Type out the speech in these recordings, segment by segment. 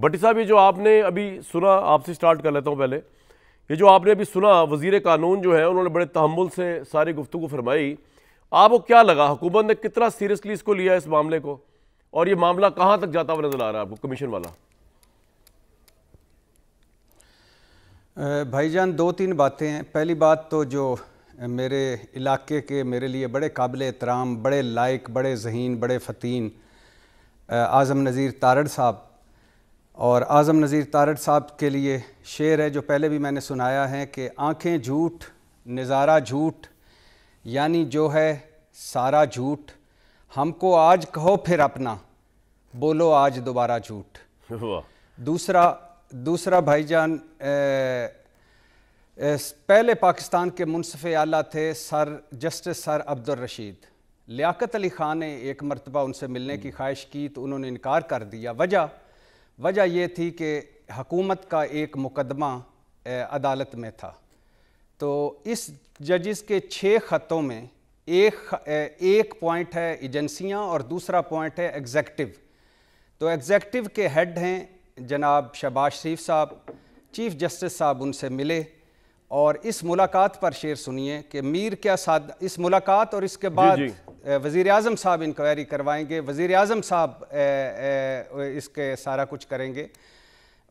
भट्टी साहब ये जो आपने अभी सुना आपसे स्टार्ट कर लेता हूँ पहले ये जो आपने अभी सुना वजीर कानून जो है उन्होंने बड़े तहमुल से सारी गुफ्तु फरमाई आपको क्या लगा हुकूमत ने कितना सीरियसली इसको लिया इस मामले को और ये मामला कहाँ तक जाता हुआ नज़र आ रहा है आपको कमीशन वाला भाईजान दो तीन बातें हैं पहली बात तो जो मेरे इलाके के मेरे लिए बड़े काबिल एहतराम बड़े लायक बड़े जहीन बड़े फ़तीन आज़म नज़ीर तारड़ साहब और आज़म नज़ीर तारड़ साहब के लिए शेर है जो पहले भी मैंने सुनाया है कि आंखें झूठ नज़ारा झूठ यानी जो है सारा झूठ हमको आज कहो फिर अपना बोलो आज दोबारा झूठ दूसरा दूसरा भाईजान पहले पाकिस्तान के मुनसफ़ आला थे sir justice sir Abdul Rashid Liaquat Ali Khan ने एक मरतबा उनसे मिलने की ख्वाहिश की तो उन्होंने इनकार कर दिया वजह वजह यह थी कि हकूमत का एक मुकदमा अदालत में था तो इस जजिस के छः ख़तों में एक एक पॉइंट है एजेंसियां और दूसरा पॉइंट है एग्जेक्टिव तो एग्जेक्टिव के हेड हैं जनाब शबाज शरीफ साहब चीफ जस्टिस साहब उनसे मिले और इस मुलाकात पर शेर सुनिए कि मीर क्या साद इस मुलाकात और इसके बाद जी जी। वज़ी अजम साहब इंक्वायरी करवाएंगे वज़ी अजम साहब इसके सारा कुछ करेंगे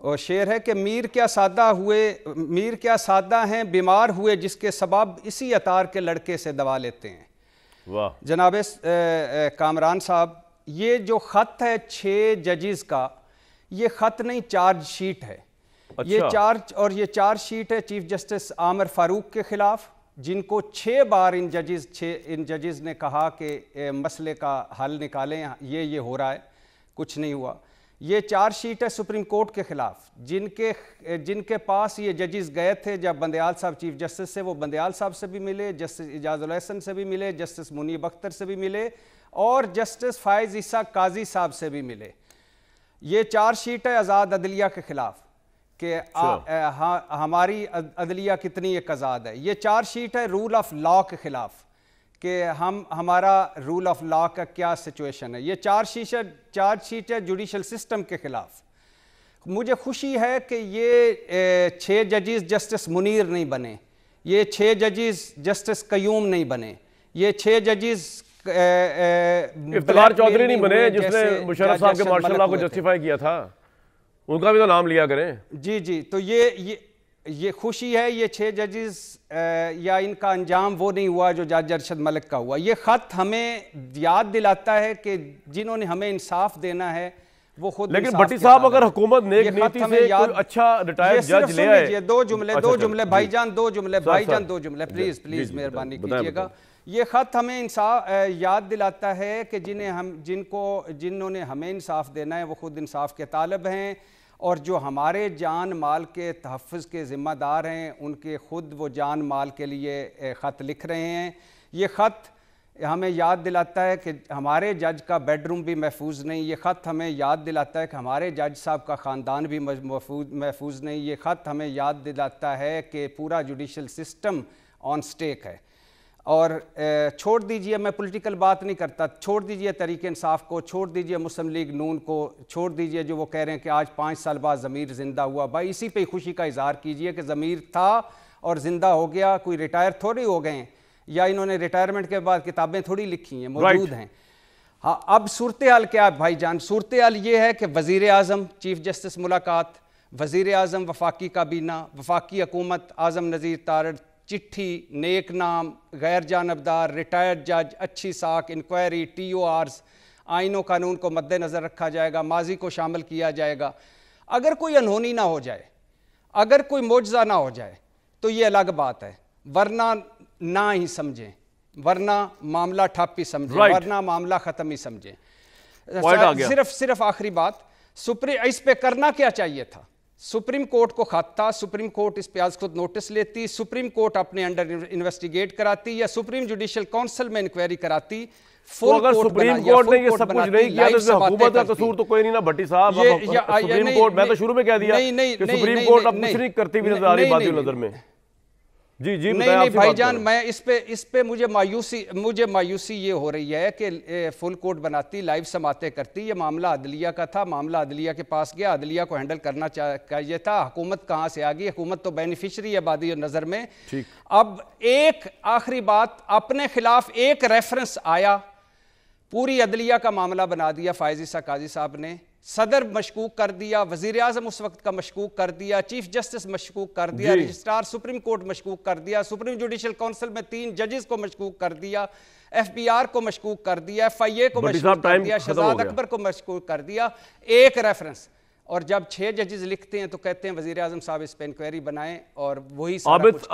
और शेर है कि मीर क्या सादा हुए मीर क्या सादा हैं बीमार हुए जिसके सबाब इसी अतार के लड़के से दवा लेते हैं वाह जनाब कामरान साहब ये जो ख़त है छः जजिस का ये ख़त नहीं चार्ज शीट है अच्छा। ये चार्ज और ये चार्ज शीट है चीफ जस्टिस आमिर फारूक के ख़िलाफ़ जिनको छः बार इन जजेस छः इन जजेस ने कहा कि मसले का हल निकालें हाँ, ये ये हो रहा है कुछ नहीं हुआ ये शीट है सुप्रीम कोर्ट के ख़िलाफ़ जिनके जिनके पास ये जजेस गए थे जब बंदयाल साहब चीफ जस्टिस से वो बंदयाल साहब से भी मिले जस्टिस एजाज़ुलहसन से भी मिले जस्टिस मुनीब अख्तर से भी मिले और जस्टिस फ़ायज़ ईसा काजी साहब से भी मिले ये शीट है आज़ाद अदलिया के ख़िलाफ़ कि हाँ, हमारी अदलिया कितनी एक आज़ाद है ये चार शीट है रूल ऑफ लॉ के ख़िलाफ़ कि हम हमारा रूल ऑफ लॉ का क्या सिचुएशन है ये चार शीश चार शीट है जुडिशल सिस्टम के ख़िलाफ़ मुझे खुशी है कि ये छः जजेस जस्टिस मुनीर नहीं बने ये छः जजेस जस्टिस कयूम नहीं बने ये छः जजेस इफ्तार चौधरी नहीं बने जिसने मुशर्रफ साहब के मार्शल लॉ को जस्टिफाई किया था उनका भी तो नाम लिया करें जी जी तो ये ये ये खुशी है ये छः जजेस या इनका अंजाम वो नहीं हुआ जो जज अरशद मलिक का हुआ ये ख़त हमें याद दिलाता है कि जिन्होंने हमें इंसाफ देना है वो खुद लेकिन भट्टी साहब अगर हुकूमत ने अच्छा रिटायर्ड जज ले आए दो जुमले अच्छा, अच्छा, दो जुमले अच्छा, भाईजान दो जुमले भाईजान दो जुमले प्लीज प्लीज मेहरबानी कीजिएगा ये ख़त हमें इंसाफ याद दिलाता है कि जिन्हें हम जिनको जिन्होंने हमें इंसाफ देना है वो ख़ुद इंसाफ के तालब हैं और जो हमारे जान माल के तहफ़ के ज़िम्मेदार हैं उनके ख़ुद वो जान माल के लिए ख़त लिख रहे हैं ये ख़त हमें याद दिलाता है कि हमारे जज का बेडरूम भी महफूज नहीं ये ख़त हमें याद दिलाता है कि हमारे जज साहब का ख़ानदान भी महफूज नहीं ये ख़त हमें याद दिलाता है कि पूरा जुडिशल सिस्टम ऑन स्टेक है और छोड़ दीजिए मैं पॉलिटिकल बात नहीं करता छोड़ दीजिए तरीके इंसाफ को छोड़ दीजिए मुस्लिम लीग नून को छोड़ दीजिए जो वो कह रहे हैं कि आज पाँच साल बाद ज़मीर ज़िंदा हुआ भाई इसी पे खुशी का इजहार कीजिए कि ज़मीर था और ज़िंदा हो गया कोई रिटायर थोड़ी हो गए या इन्होंने रिटायरमेंट के बाद किताबें थोड़ी लिखी हैं मौजूद right. हैं हाँ अब सूरत हाल क्या है भाई जान सूरत हाल ये है कि वज़ी अजम चीफ़ जस्टिस मुलाकात वज़ी अजम वफाकी काबीना वफाकी हकूमत आज़म नज़ीर तारड़ चिट्ठी नेक नाम गैर जानबदार रिटायर्ड जज अच्छी साख इंक्वायरी टी ओ आर्स आइनों कानून को मद्देनज़र रखा जाएगा माजी को शामिल किया जाएगा अगर कोई अनहोनी ना हो जाए अगर कोई मुआवजा ना हो जाए तो ये अलग बात है वरना ना ही समझें वरना मामला ठप ही समझें right. वरना मामला ख़त्म ही समझें सिर्फ सिर्फ आखिरी बात सुप्रीम इस पर करना क्या चाहिए था सुप्रीम कोर्ट को खत था सुप्रीम कोर्ट इस पे आज खुद नोटिस लेती सुप्रीम कोर्ट अपने अंडर इन्वेस्टिगेट कराती या सुप्रीम जुडिशियल काउंसिल में इंक्वायरी कराती तो सुप्रीम कोर्ट ने ये सब कुछ नहीं किया तो तो कोई नहीं ना भट्टी साहब सुप्रीम कोर्ट मैं तो शुरू में कह दिया नहीं सुप्रीम कोर्ट अब नहीं करती हुई नजर आ रही बातियों में जी जी नहीं नहीं भाईजान मैं इस पे इस पे मुझे मायूसी मुझे मायूसी ये हो रही है कि फुल कोर्ट बनाती लाइव समाते करती ये मामला अदलिया का था मामला अदलिया के पास गया अदलिया को हैंडल करना चाहिए था हुकूमत कहाँ से आ गई हुकूमत तो बेनिफिशरी है बादी नज़र में अब एक आखिरी बात अपने खिलाफ एक रेफरेंस आया पूरी अदलिया का मामला बना दिया फायजी साजी साहब ने सदर मशकूक कर दिया वजीर अजम उस वक्त का मशकूक कर दिया चीफ जस्टिस मशकूक कर दिया रजिस्ट्रार सुप्रीम कोर्ट मशकूक कर दिया सुप्रीम जुडिशल काउंसिल में तीन जजेस को मशकूक कर दिया एफ बी आर को मशकूक कर दिया एफ आई ए को मशकूक कर दिया शहजाद अकबर को मशकूक कर दिया एक रेफरेंस और जब छह जजेस लिखते हैं तो कहते हैं वजीर अजम साहब इस पर इंक्वायरी बनाए और वही साबित